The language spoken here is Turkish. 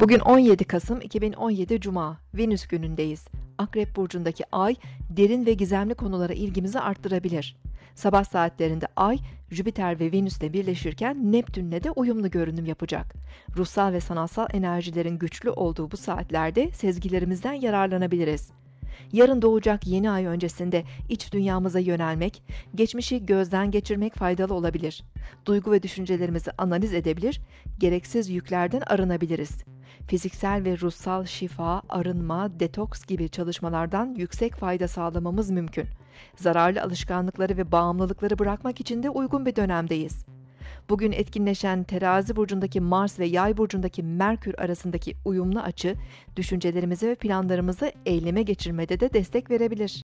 Bugün 17 Kasım 2017 Cuma, Venüs günündeyiz. Akrep burcundaki ay derin ve gizemli konulara ilgimizi arttırabilir. Sabah saatlerinde ay Jüpiter ve Venüs'le birleşirken Neptün'le de uyumlu görünüm yapacak. Ruhsal ve sanatsal enerjilerin güçlü olduğu bu saatlerde sezgilerimizden yararlanabiliriz. Yarın doğacak yeni ay öncesinde iç dünyamıza yönelmek, geçmişi gözden geçirmek faydalı olabilir. Duygu ve düşüncelerimizi analiz edebilir, gereksiz yüklerden arınabiliriz fiziksel ve ruhsal şifa, arınma, detoks gibi çalışmalardan yüksek fayda sağlamamız mümkün. Zararlı alışkanlıkları ve bağımlılıkları bırakmak için de uygun bir dönemdeyiz. Bugün etkinleşen terazi burcundaki Mars ve yay burcundaki Merkür arasındaki uyumlu açı, düşüncelerimizi ve planlarımızı eyleme geçirmede de destek verebilir.